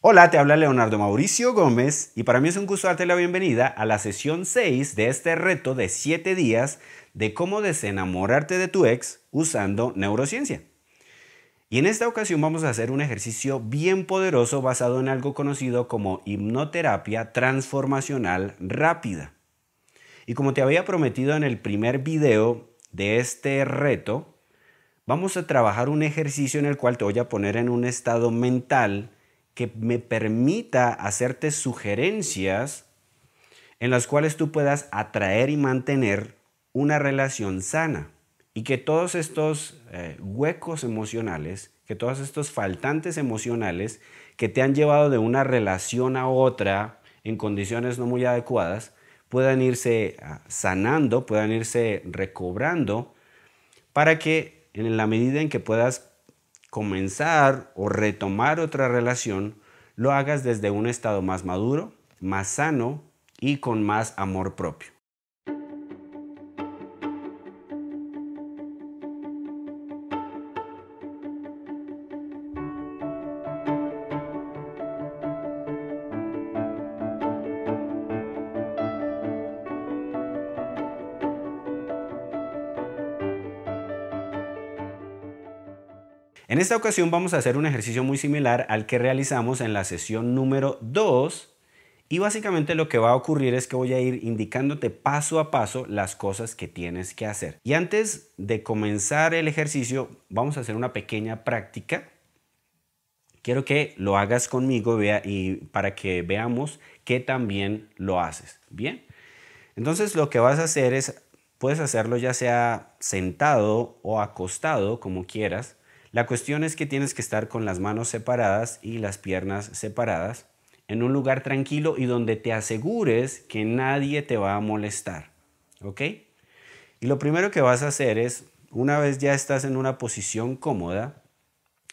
Hola, te habla Leonardo Mauricio Gómez y para mí es un gusto darte la bienvenida a la sesión 6 de este reto de 7 días de cómo desenamorarte de tu ex usando neurociencia. Y en esta ocasión vamos a hacer un ejercicio bien poderoso basado en algo conocido como hipnoterapia transformacional rápida. Y como te había prometido en el primer video de este reto, vamos a trabajar un ejercicio en el cual te voy a poner en un estado mental que me permita hacerte sugerencias en las cuales tú puedas atraer y mantener una relación sana y que todos estos eh, huecos emocionales, que todos estos faltantes emocionales que te han llevado de una relación a otra en condiciones no muy adecuadas, puedan irse ah, sanando, puedan irse recobrando, para que en la medida en que puedas comenzar o retomar otra relación, lo hagas desde un estado más maduro, más sano y con más amor propio. En esta ocasión vamos a hacer un ejercicio muy similar al que realizamos en la sesión número 2 y básicamente lo que va a ocurrir es que voy a ir indicándote paso a paso las cosas que tienes que hacer. Y antes de comenzar el ejercicio vamos a hacer una pequeña práctica. Quiero que lo hagas conmigo y para que veamos que también lo haces. Bien, entonces lo que vas a hacer es, puedes hacerlo ya sea sentado o acostado, como quieras. La cuestión es que tienes que estar con las manos separadas y las piernas separadas en un lugar tranquilo y donde te asegures que nadie te va a molestar. ¿Ok? Y lo primero que vas a hacer es, una vez ya estás en una posición cómoda,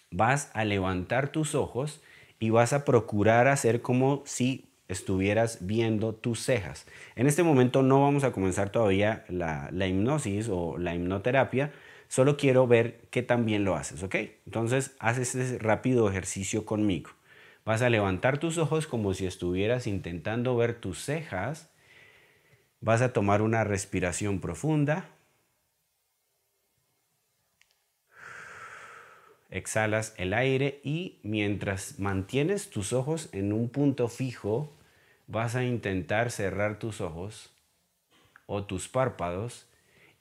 vas a levantar tus ojos y vas a procurar hacer como si estuvieras viendo tus cejas. En este momento no vamos a comenzar todavía la, la hipnosis o la hipnoterapia, Solo quiero ver que también lo haces, ¿ok? Entonces, haz ese rápido ejercicio conmigo. Vas a levantar tus ojos como si estuvieras intentando ver tus cejas. Vas a tomar una respiración profunda. Exhalas el aire y mientras mantienes tus ojos en un punto fijo, vas a intentar cerrar tus ojos o tus párpados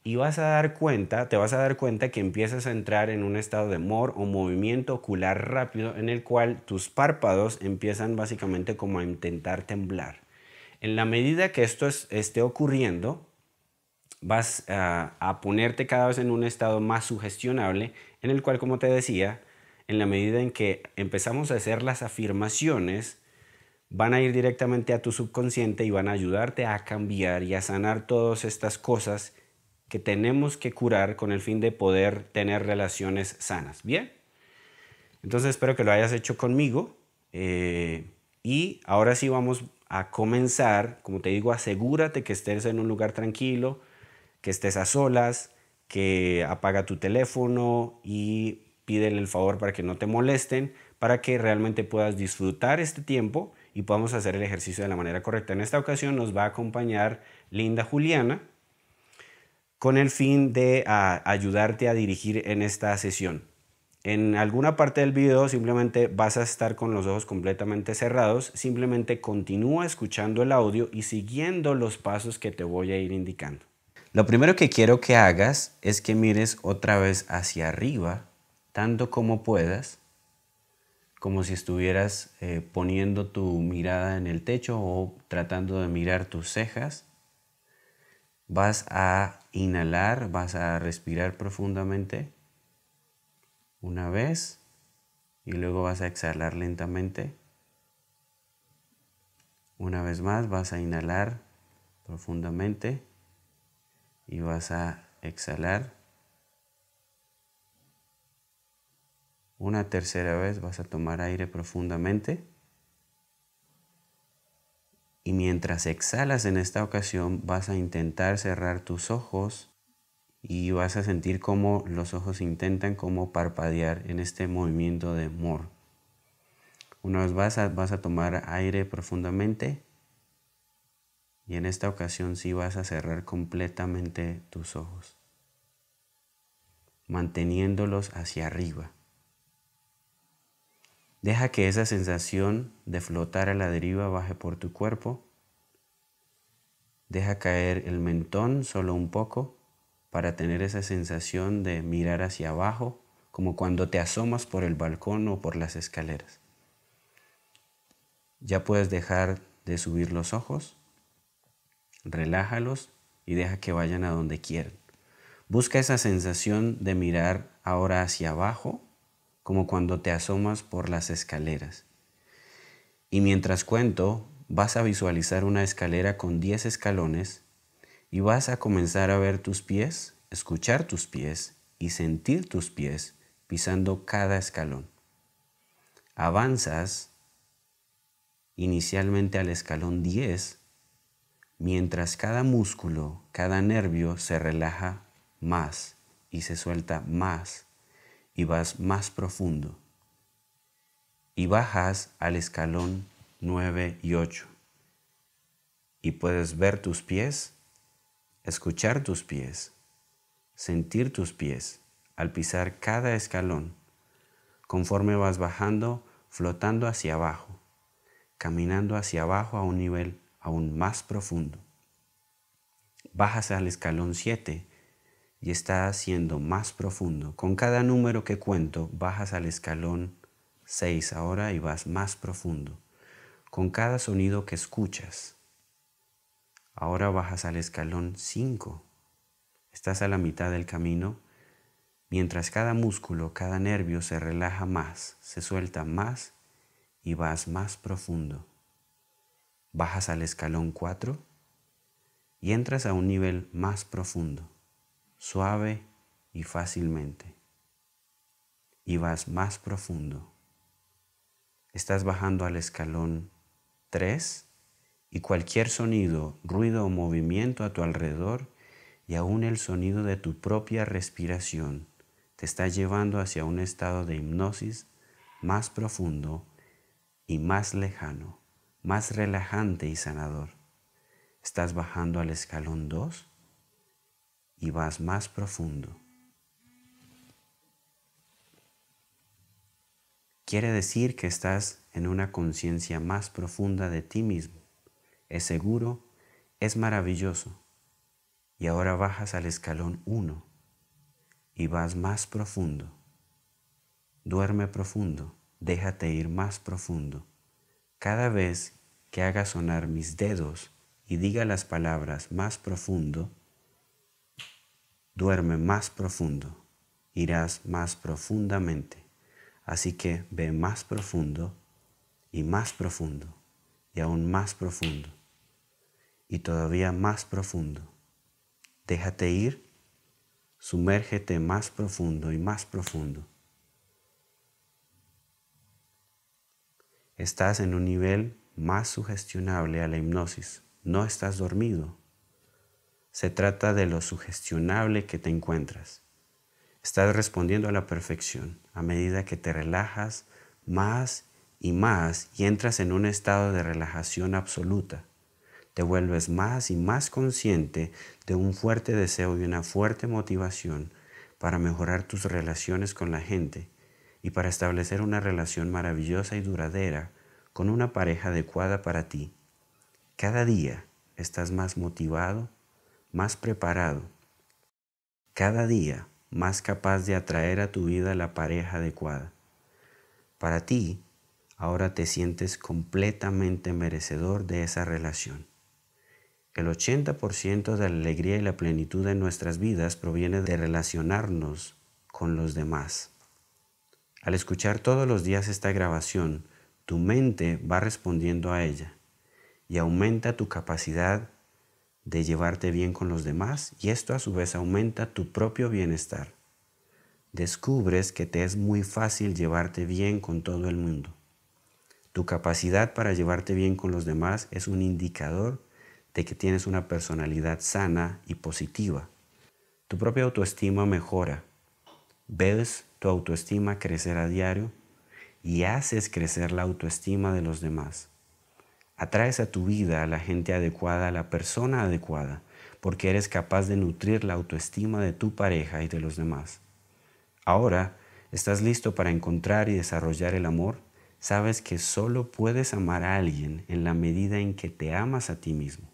y vas a dar cuenta, te vas a dar cuenta que empiezas a entrar en un estado de mor o movimiento ocular rápido en el cual tus párpados empiezan básicamente como a intentar temblar. En la medida que esto esté ocurriendo, vas a ponerte cada vez en un estado más sugestionable, en el cual, como te decía, en la medida en que empezamos a hacer las afirmaciones, van a ir directamente a tu subconsciente y van a ayudarte a cambiar y a sanar todas estas cosas que tenemos que curar con el fin de poder tener relaciones sanas. Bien. Entonces espero que lo hayas hecho conmigo. Eh, y ahora sí vamos a comenzar. Como te digo, asegúrate que estés en un lugar tranquilo, que estés a solas, que apaga tu teléfono y pídele el favor para que no te molesten, para que realmente puedas disfrutar este tiempo y podamos hacer el ejercicio de la manera correcta. En esta ocasión nos va a acompañar Linda Juliana con el fin de ah, ayudarte a dirigir en esta sesión. En alguna parte del video simplemente vas a estar con los ojos completamente cerrados, simplemente continúa escuchando el audio y siguiendo los pasos que te voy a ir indicando. Lo primero que quiero que hagas es que mires otra vez hacia arriba, tanto como puedas, como si estuvieras eh, poniendo tu mirada en el techo o tratando de mirar tus cejas. Vas a inhalar, vas a respirar profundamente una vez y luego vas a exhalar lentamente. Una vez más vas a inhalar profundamente y vas a exhalar. Una tercera vez vas a tomar aire profundamente. Y mientras exhalas en esta ocasión vas a intentar cerrar tus ojos y vas a sentir cómo los ojos intentan como parpadear en este movimiento de mor. Una vez vas a, vas a tomar aire profundamente y en esta ocasión sí vas a cerrar completamente tus ojos, manteniéndolos hacia arriba. Deja que esa sensación de flotar a la deriva baje por tu cuerpo. Deja caer el mentón solo un poco para tener esa sensación de mirar hacia abajo, como cuando te asomas por el balcón o por las escaleras. Ya puedes dejar de subir los ojos, relájalos y deja que vayan a donde quieran. Busca esa sensación de mirar ahora hacia abajo como cuando te asomas por las escaleras. Y mientras cuento, vas a visualizar una escalera con 10 escalones y vas a comenzar a ver tus pies, escuchar tus pies y sentir tus pies pisando cada escalón. Avanzas inicialmente al escalón 10 mientras cada músculo, cada nervio se relaja más y se suelta más y vas más profundo y bajas al escalón 9 y 8 y puedes ver tus pies, escuchar tus pies, sentir tus pies al pisar cada escalón conforme vas bajando, flotando hacia abajo, caminando hacia abajo a un nivel aún más profundo. Bajas al escalón 7 y está haciendo más profundo. Con cada número que cuento, bajas al escalón 6 ahora y vas más profundo. Con cada sonido que escuchas, ahora bajas al escalón 5. Estás a la mitad del camino. Mientras cada músculo, cada nervio se relaja más, se suelta más y vas más profundo. Bajas al escalón 4 y entras a un nivel más profundo suave y fácilmente. Y vas más profundo. Estás bajando al escalón 3 y cualquier sonido, ruido o movimiento a tu alrededor y aún el sonido de tu propia respiración te está llevando hacia un estado de hipnosis más profundo y más lejano, más relajante y sanador. Estás bajando al escalón 2 y vas más profundo. Quiere decir que estás en una conciencia más profunda de ti mismo. Es seguro, es maravilloso. Y ahora bajas al escalón 1 y vas más profundo. Duerme profundo, déjate ir más profundo. Cada vez que haga sonar mis dedos y diga las palabras más profundo, duerme más profundo, irás más profundamente. Así que ve más profundo y más profundo y aún más profundo y todavía más profundo. Déjate ir, sumérgete más profundo y más profundo. Estás en un nivel más sugestionable a la hipnosis. No estás dormido, se trata de lo sugestionable que te encuentras. Estás respondiendo a la perfección a medida que te relajas más y más y entras en un estado de relajación absoluta. Te vuelves más y más consciente de un fuerte deseo y una fuerte motivación para mejorar tus relaciones con la gente y para establecer una relación maravillosa y duradera con una pareja adecuada para ti. Cada día estás más motivado más preparado, cada día más capaz de atraer a tu vida la pareja adecuada. Para ti, ahora te sientes completamente merecedor de esa relación. El 80% de la alegría y la plenitud de nuestras vidas proviene de relacionarnos con los demás. Al escuchar todos los días esta grabación, tu mente va respondiendo a ella y aumenta tu capacidad de llevarte bien con los demás y esto a su vez aumenta tu propio bienestar. Descubres que te es muy fácil llevarte bien con todo el mundo. Tu capacidad para llevarte bien con los demás es un indicador de que tienes una personalidad sana y positiva. Tu propia autoestima mejora. Ves tu autoestima crecer a diario y haces crecer la autoestima de los demás. Atraes a tu vida a la gente adecuada, a la persona adecuada, porque eres capaz de nutrir la autoestima de tu pareja y de los demás. Ahora, ¿estás listo para encontrar y desarrollar el amor? Sabes que solo puedes amar a alguien en la medida en que te amas a ti mismo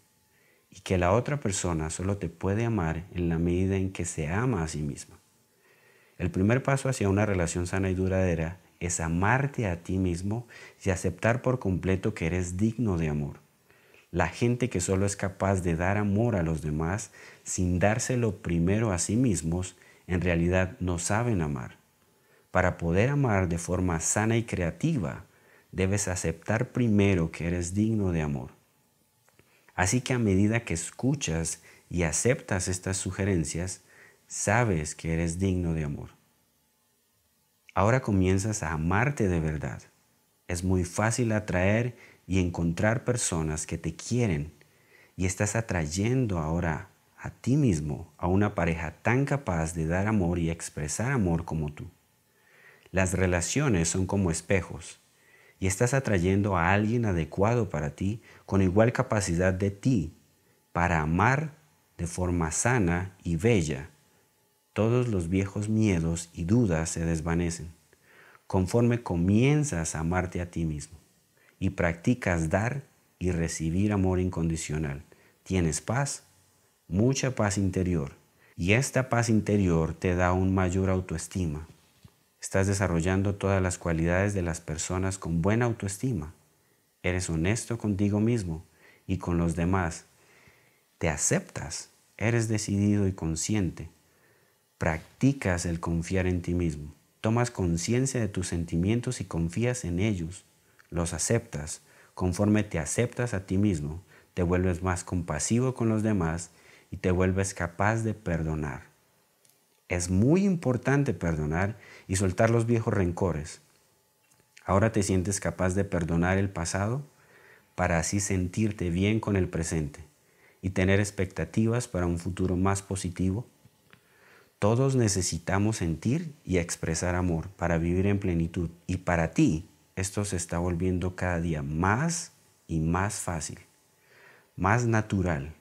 y que la otra persona solo te puede amar en la medida en que se ama a sí misma. El primer paso hacia una relación sana y duradera es amarte a ti mismo y aceptar por completo que eres digno de amor. La gente que solo es capaz de dar amor a los demás sin dárselo primero a sí mismos, en realidad no saben amar. Para poder amar de forma sana y creativa, debes aceptar primero que eres digno de amor. Así que a medida que escuchas y aceptas estas sugerencias, sabes que eres digno de amor. Ahora comienzas a amarte de verdad. Es muy fácil atraer y encontrar personas que te quieren y estás atrayendo ahora a ti mismo a una pareja tan capaz de dar amor y expresar amor como tú. Las relaciones son como espejos y estás atrayendo a alguien adecuado para ti con igual capacidad de ti para amar de forma sana y bella todos los viejos miedos y dudas se desvanecen, conforme comienzas a amarte a ti mismo y practicas dar y recibir amor incondicional. Tienes paz, mucha paz interior, y esta paz interior te da un mayor autoestima. Estás desarrollando todas las cualidades de las personas con buena autoestima. Eres honesto contigo mismo y con los demás. Te aceptas, eres decidido y consciente Practicas el confiar en ti mismo. Tomas conciencia de tus sentimientos y confías en ellos. Los aceptas. Conforme te aceptas a ti mismo, te vuelves más compasivo con los demás y te vuelves capaz de perdonar. Es muy importante perdonar y soltar los viejos rencores. Ahora te sientes capaz de perdonar el pasado para así sentirte bien con el presente y tener expectativas para un futuro más positivo todos necesitamos sentir y expresar amor para vivir en plenitud. Y para ti, esto se está volviendo cada día más y más fácil, más natural.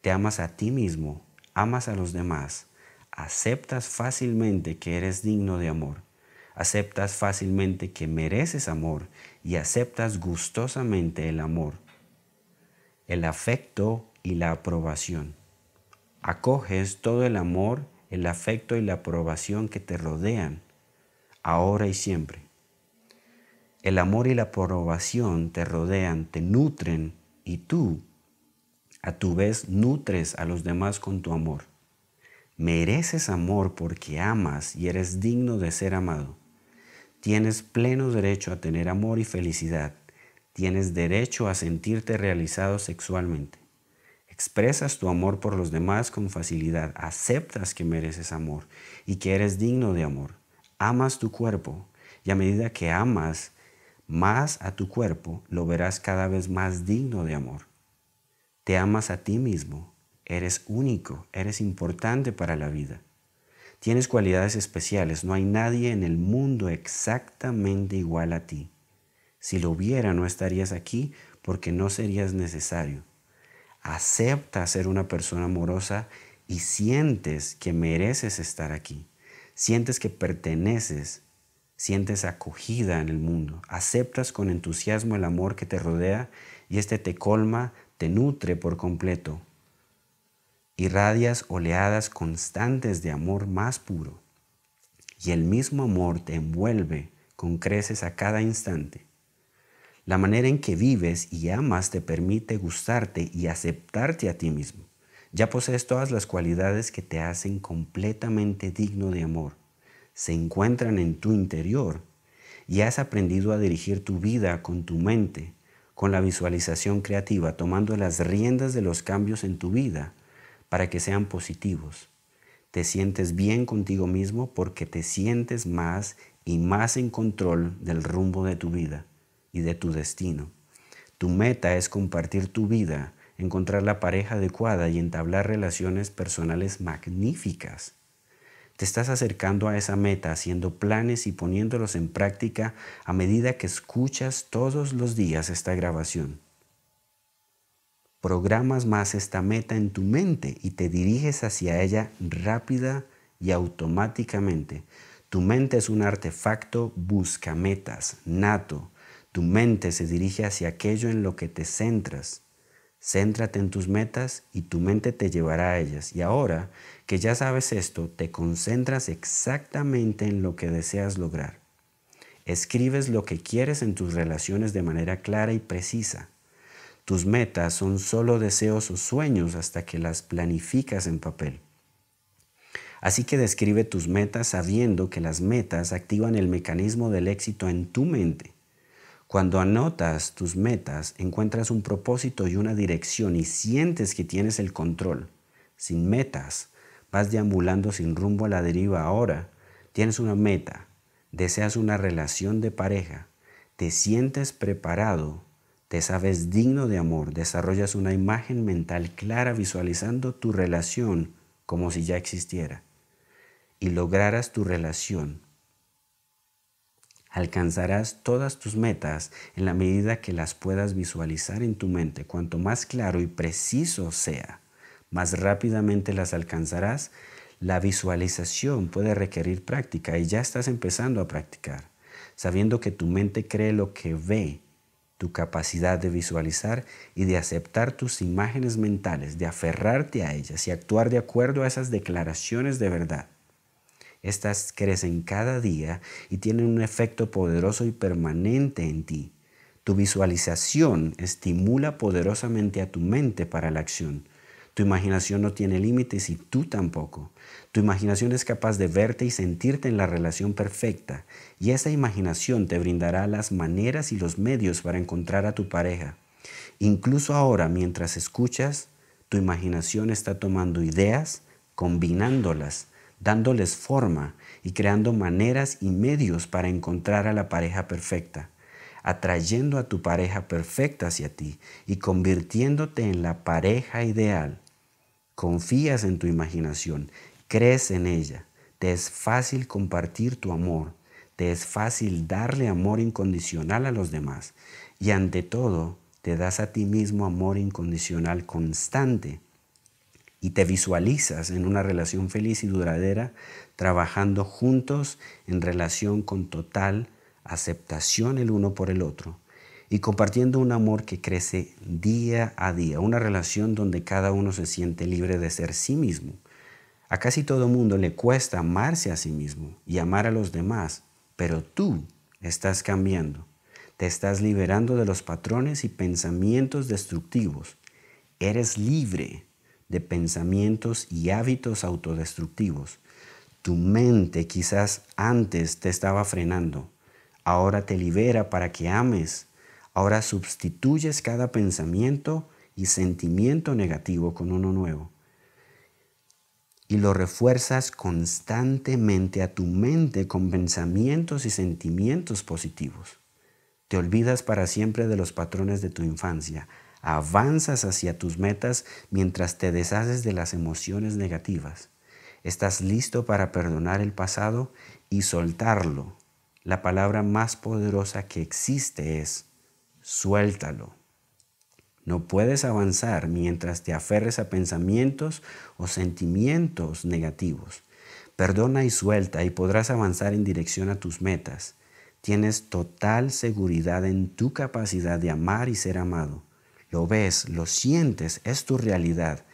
Te amas a ti mismo, amas a los demás, aceptas fácilmente que eres digno de amor, aceptas fácilmente que mereces amor y aceptas gustosamente el amor, el afecto y la aprobación. Acoges todo el amor el afecto y la aprobación que te rodean, ahora y siempre. El amor y la aprobación te rodean, te nutren y tú, a tu vez, nutres a los demás con tu amor. Mereces amor porque amas y eres digno de ser amado. Tienes pleno derecho a tener amor y felicidad. Tienes derecho a sentirte realizado sexualmente. Expresas tu amor por los demás con facilidad, aceptas que mereces amor y que eres digno de amor. Amas tu cuerpo y a medida que amas más a tu cuerpo, lo verás cada vez más digno de amor. Te amas a ti mismo, eres único, eres importante para la vida. Tienes cualidades especiales, no hay nadie en el mundo exactamente igual a ti. Si lo hubiera, no estarías aquí porque no serías necesario aceptas ser una persona amorosa y sientes que mereces estar aquí, sientes que perteneces, sientes acogida en el mundo, aceptas con entusiasmo el amor que te rodea y este te colma, te nutre por completo. Irradias oleadas constantes de amor más puro y el mismo amor te envuelve con creces a cada instante. La manera en que vives y amas te permite gustarte y aceptarte a ti mismo. Ya posees todas las cualidades que te hacen completamente digno de amor. Se encuentran en tu interior y has aprendido a dirigir tu vida con tu mente, con la visualización creativa, tomando las riendas de los cambios en tu vida para que sean positivos. Te sientes bien contigo mismo porque te sientes más y más en control del rumbo de tu vida y de tu destino. Tu meta es compartir tu vida, encontrar la pareja adecuada y entablar relaciones personales magníficas. Te estás acercando a esa meta haciendo planes y poniéndolos en práctica a medida que escuchas todos los días esta grabación. Programas más esta meta en tu mente y te diriges hacia ella rápida y automáticamente. Tu mente es un artefacto busca metas nato tu mente se dirige hacia aquello en lo que te centras. Céntrate en tus metas y tu mente te llevará a ellas. Y ahora que ya sabes esto, te concentras exactamente en lo que deseas lograr. Escribes lo que quieres en tus relaciones de manera clara y precisa. Tus metas son solo deseos o sueños hasta que las planificas en papel. Así que describe tus metas sabiendo que las metas activan el mecanismo del éxito en tu mente. Cuando anotas tus metas, encuentras un propósito y una dirección y sientes que tienes el control. Sin metas, vas deambulando sin rumbo a la deriva ahora. Tienes una meta, deseas una relación de pareja, te sientes preparado, te sabes digno de amor, desarrollas una imagen mental clara visualizando tu relación como si ya existiera y lograrás tu relación Alcanzarás todas tus metas en la medida que las puedas visualizar en tu mente. Cuanto más claro y preciso sea, más rápidamente las alcanzarás. La visualización puede requerir práctica y ya estás empezando a practicar. Sabiendo que tu mente cree lo que ve, tu capacidad de visualizar y de aceptar tus imágenes mentales, de aferrarte a ellas y actuar de acuerdo a esas declaraciones de verdad estas crecen cada día y tienen un efecto poderoso y permanente en ti. Tu visualización estimula poderosamente a tu mente para la acción. Tu imaginación no tiene límites y tú tampoco. Tu imaginación es capaz de verte y sentirte en la relación perfecta y esa imaginación te brindará las maneras y los medios para encontrar a tu pareja. Incluso ahora, mientras escuchas, tu imaginación está tomando ideas, combinándolas dándoles forma y creando maneras y medios para encontrar a la pareja perfecta, atrayendo a tu pareja perfecta hacia ti y convirtiéndote en la pareja ideal. Confías en tu imaginación, crees en ella, te es fácil compartir tu amor, te es fácil darle amor incondicional a los demás y ante todo, te das a ti mismo amor incondicional constante y te visualizas en una relación feliz y duradera, trabajando juntos en relación con total aceptación el uno por el otro y compartiendo un amor que crece día a día, una relación donde cada uno se siente libre de ser sí mismo. A casi todo mundo le cuesta amarse a sí mismo y amar a los demás, pero tú estás cambiando, te estás liberando de los patrones y pensamientos destructivos, eres libre de pensamientos y hábitos autodestructivos. Tu mente quizás antes te estaba frenando, ahora te libera para que ames, ahora sustituyes cada pensamiento y sentimiento negativo con uno nuevo. Y lo refuerzas constantemente a tu mente con pensamientos y sentimientos positivos. Te olvidas para siempre de los patrones de tu infancia, avanzas hacia tus metas mientras te deshaces de las emociones negativas. Estás listo para perdonar el pasado y soltarlo. La palabra más poderosa que existe es suéltalo. No puedes avanzar mientras te aferres a pensamientos o sentimientos negativos. Perdona y suelta y podrás avanzar en dirección a tus metas. Tienes total seguridad en tu capacidad de amar y ser amado lo ves, lo sientes, es tu realidad.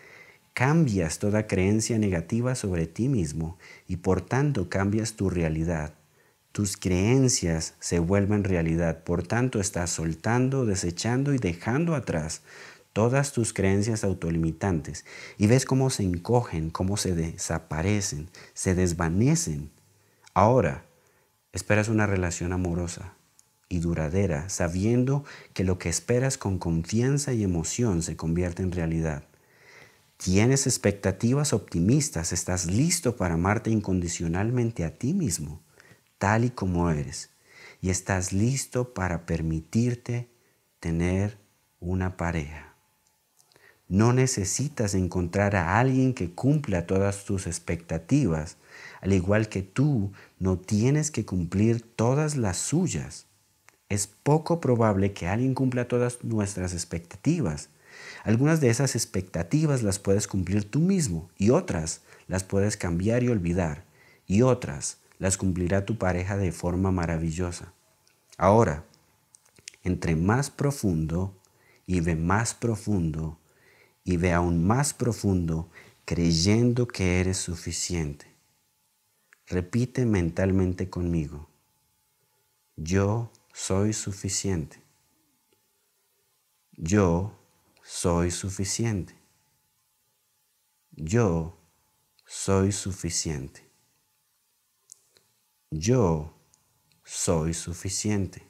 Cambias toda creencia negativa sobre ti mismo y por tanto cambias tu realidad. Tus creencias se vuelven realidad, por tanto estás soltando, desechando y dejando atrás todas tus creencias autolimitantes y ves cómo se encogen, cómo se desaparecen, se desvanecen. Ahora esperas una relación amorosa, y duradera, sabiendo que lo que esperas con confianza y emoción se convierte en realidad. Tienes expectativas optimistas, estás listo para amarte incondicionalmente a ti mismo, tal y como eres, y estás listo para permitirte tener una pareja. No necesitas encontrar a alguien que cumpla todas tus expectativas, al igual que tú no tienes que cumplir todas las suyas es poco probable que alguien cumpla todas nuestras expectativas. Algunas de esas expectativas las puedes cumplir tú mismo y otras las puedes cambiar y olvidar y otras las cumplirá tu pareja de forma maravillosa. Ahora, entre más profundo y ve más profundo y ve aún más profundo creyendo que eres suficiente. Repite mentalmente conmigo. Yo soy suficiente. Yo soy suficiente. Yo soy suficiente. Yo soy suficiente.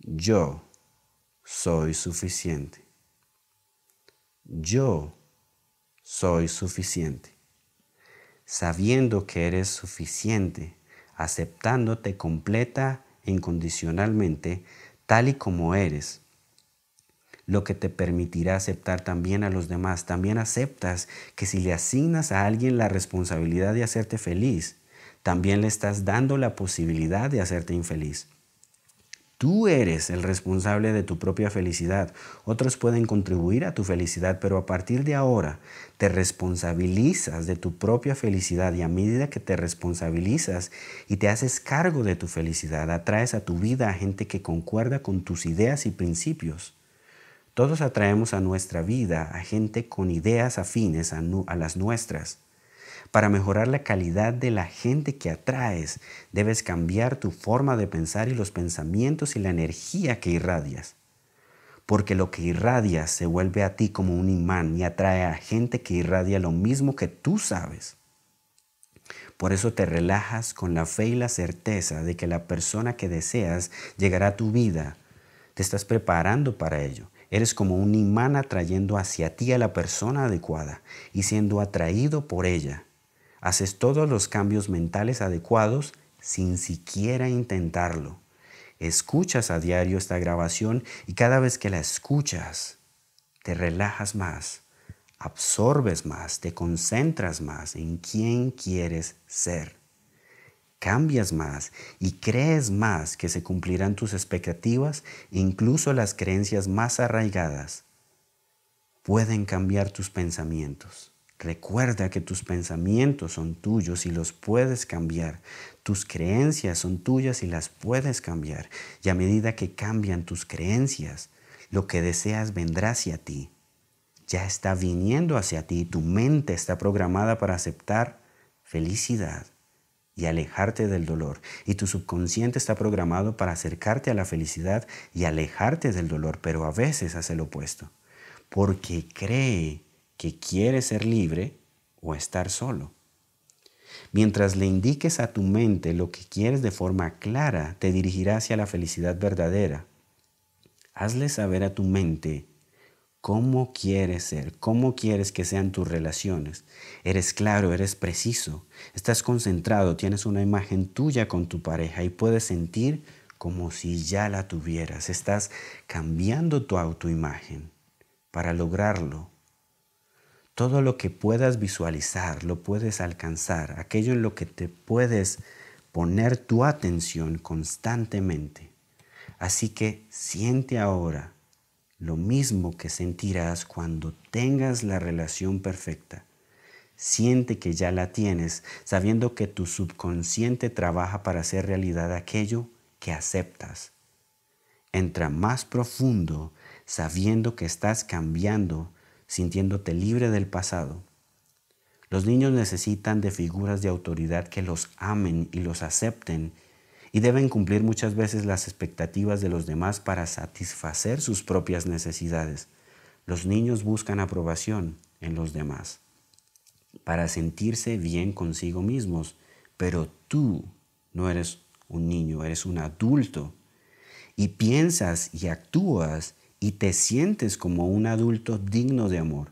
Yo soy suficiente. Yo soy suficiente. Sabiendo que eres suficiente aceptándote completa e incondicionalmente tal y como eres, lo que te permitirá aceptar también a los demás. También aceptas que si le asignas a alguien la responsabilidad de hacerte feliz, también le estás dando la posibilidad de hacerte infeliz. Tú eres el responsable de tu propia felicidad. Otros pueden contribuir a tu felicidad, pero a partir de ahora te responsabilizas de tu propia felicidad y a medida que te responsabilizas y te haces cargo de tu felicidad, atraes a tu vida a gente que concuerda con tus ideas y principios. Todos atraemos a nuestra vida a gente con ideas afines a, las nuestras. Para mejorar la calidad de la gente que atraes, debes cambiar tu forma de pensar y los pensamientos y la energía que irradias. Porque lo que irradias se vuelve a ti como un imán y atrae a gente que irradia lo mismo que tú sabes. Por eso te relajas con la fe y la certeza de que la persona que deseas llegará a tu vida. Te estás preparando para ello. Eres como un imán atrayendo hacia ti a la persona adecuada y siendo atraído por ella. Haces todos los cambios mentales adecuados sin siquiera intentarlo. Escuchas a diario esta grabación y cada vez que la escuchas, te relajas más, absorbes más, te concentras más en quién quieres ser. Cambias más y crees más que se cumplirán tus expectativas e incluso las creencias más arraigadas pueden cambiar tus pensamientos. Recuerda que tus pensamientos son tuyos y los puedes cambiar. Tus creencias son tuyas y las puedes cambiar. Y a medida que cambian tus creencias, lo que deseas vendrá hacia ti. Ya está viniendo hacia ti. Tu mente está programada para aceptar felicidad y alejarte del dolor. Y tu subconsciente está programado para acercarte a la felicidad y alejarte del dolor, pero a veces hace lo opuesto. Porque cree que quiere ser libre o estar solo. Mientras le indiques a tu mente lo que quieres de forma clara, te dirigirá hacia la felicidad verdadera. Hazle saber a tu mente cómo quieres ser, cómo quieres que sean tus relaciones. Eres claro, eres preciso, estás concentrado, tienes una imagen tuya con tu pareja y puedes sentir como si ya la tuvieras. Estás cambiando tu autoimagen. Para lograrlo, todo lo que puedas visualizar, lo puedes alcanzar, aquello en lo que te puedes poner tu atención constantemente. Así que siente ahora lo mismo que sentirás cuando tengas la relación perfecta. Siente que ya la tienes, sabiendo que tu subconsciente trabaja para hacer realidad aquello que aceptas. Entra más profundo, sabiendo que estás cambiando sintiéndote libre del pasado. Los niños necesitan de figuras de autoridad que los amen y los acepten y deben cumplir muchas veces las expectativas de los demás para satisfacer sus propias necesidades. Los niños buscan aprobación en los demás para sentirse bien consigo mismos, pero tú no eres un niño, eres un adulto y piensas y actúas y te sientes como un adulto digno de amor.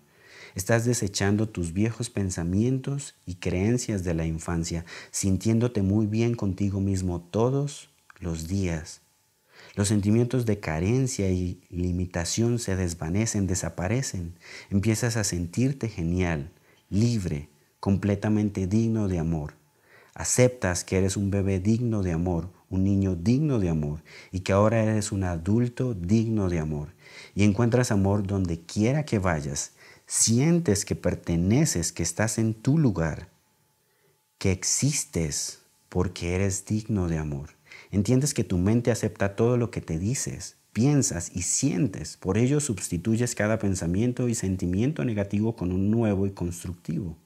Estás desechando tus viejos pensamientos y creencias de la infancia, sintiéndote muy bien contigo mismo todos los días. Los sentimientos de carencia y limitación se desvanecen, desaparecen. Empiezas a sentirte genial, libre, completamente digno de amor. Aceptas que eres un bebé digno de amor, un niño digno de amor y que ahora eres un adulto digno de amor y encuentras amor donde quiera que vayas, sientes que perteneces, que estás en tu lugar, que existes porque eres digno de amor. Entiendes que tu mente acepta todo lo que te dices, piensas y sientes, por ello sustituyes cada pensamiento y sentimiento negativo con un nuevo y constructivo.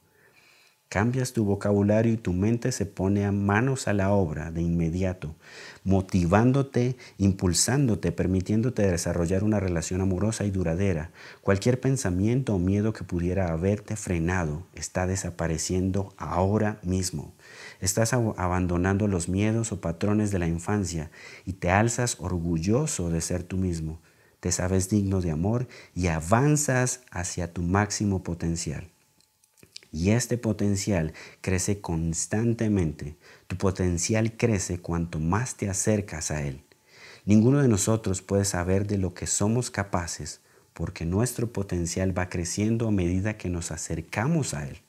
Cambias tu vocabulario y tu mente se pone a manos a la obra de inmediato, motivándote, impulsándote, permitiéndote desarrollar una relación amorosa y duradera. Cualquier pensamiento o miedo que pudiera haberte frenado está desapareciendo ahora mismo. Estás abandonando los miedos o patrones de la infancia y te alzas orgulloso de ser tú mismo. Te sabes digno de amor y avanzas hacia tu máximo potencial. Y este potencial crece constantemente. Tu potencial crece cuanto más te acercas a Él. Ninguno de nosotros puede saber de lo que somos capaces porque nuestro potencial va creciendo a medida que nos acercamos a Él.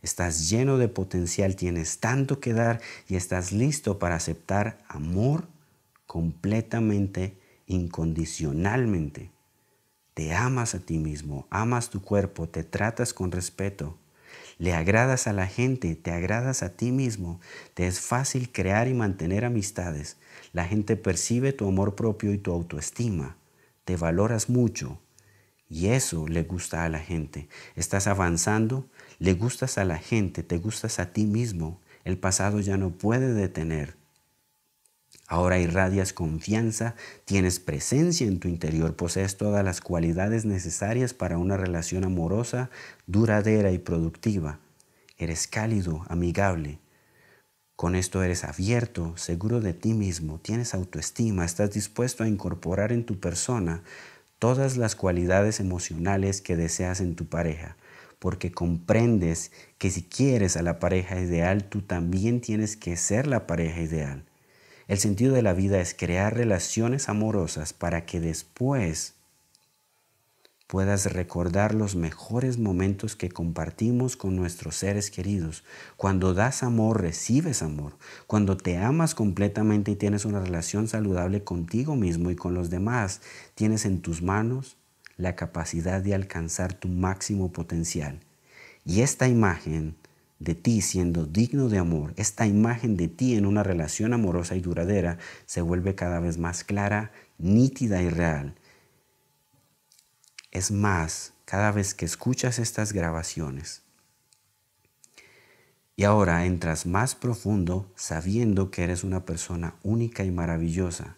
Estás lleno de potencial, tienes tanto que dar y estás listo para aceptar amor completamente, incondicionalmente. Te amas a ti mismo, amas tu cuerpo, te tratas con respeto le agradas a la gente, te agradas a ti mismo, te es fácil crear y mantener amistades, la gente percibe tu amor propio y tu autoestima, te valoras mucho y eso le gusta a la gente. Estás avanzando, le gustas a la gente, te gustas a ti mismo, el pasado ya no puede detener Ahora irradias confianza, tienes presencia en tu interior, posees todas las cualidades necesarias para una relación amorosa, duradera y productiva. Eres cálido, amigable. Con esto eres abierto, seguro de ti mismo, tienes autoestima, estás dispuesto a incorporar en tu persona todas las cualidades emocionales que deseas en tu pareja, porque comprendes que si quieres a la pareja ideal, tú también tienes que ser la pareja ideal. El sentido de la vida es crear relaciones amorosas para que después puedas recordar los mejores momentos que compartimos con nuestros seres queridos. Cuando das amor, recibes amor. Cuando te amas completamente y tienes una relación saludable contigo mismo y con los demás, tienes en tus manos la capacidad de alcanzar tu máximo potencial. Y esta imagen de ti siendo digno de amor, esta imagen de ti en una relación amorosa y duradera se vuelve cada vez más clara, nítida y real. Es más, cada vez que escuchas estas grabaciones. Y ahora entras más profundo sabiendo que eres una persona única y maravillosa.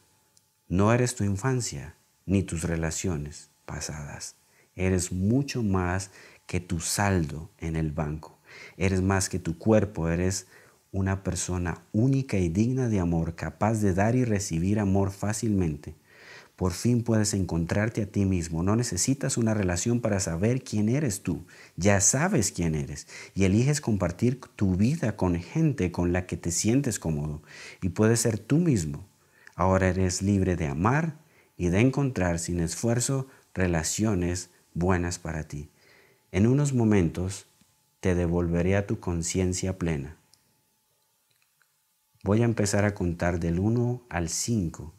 No eres tu infancia ni tus relaciones pasadas. Eres mucho más que tu saldo en el banco. Eres más que tu cuerpo, eres una persona única y digna de amor, capaz de dar y recibir amor fácilmente. Por fin puedes encontrarte a ti mismo. No necesitas una relación para saber quién eres tú. Ya sabes quién eres y eliges compartir tu vida con gente con la que te sientes cómodo y puedes ser tú mismo. Ahora eres libre de amar y de encontrar sin esfuerzo relaciones buenas para ti. En unos momentos te devolveré a tu conciencia plena. Voy a empezar a contar del 1 al 5.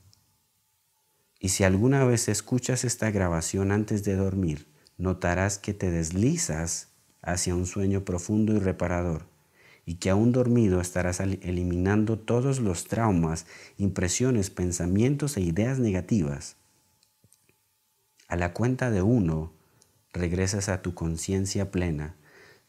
Y si alguna vez escuchas esta grabación antes de dormir, notarás que te deslizas hacia un sueño profundo y reparador, y que aún dormido estarás eliminando todos los traumas, impresiones, pensamientos e ideas negativas. A la cuenta de uno, regresas a tu conciencia plena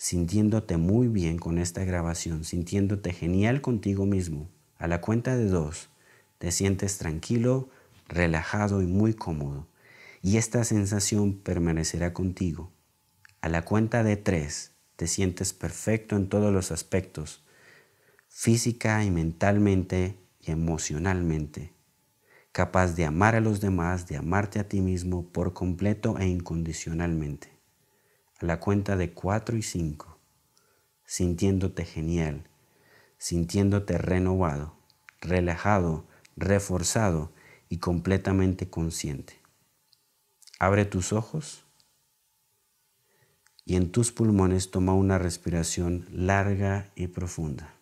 sintiéndote muy bien con esta grabación, sintiéndote genial contigo mismo, a la cuenta de dos, te sientes tranquilo, relajado y muy cómodo. Y esta sensación permanecerá contigo. A la cuenta de tres, te sientes perfecto en todos los aspectos, física y mentalmente y emocionalmente, capaz de amar a los demás, de amarte a ti mismo por completo e incondicionalmente a la cuenta de cuatro y cinco, sintiéndote genial, sintiéndote renovado, relajado, reforzado y completamente consciente. Abre tus ojos y en tus pulmones toma una respiración larga y profunda.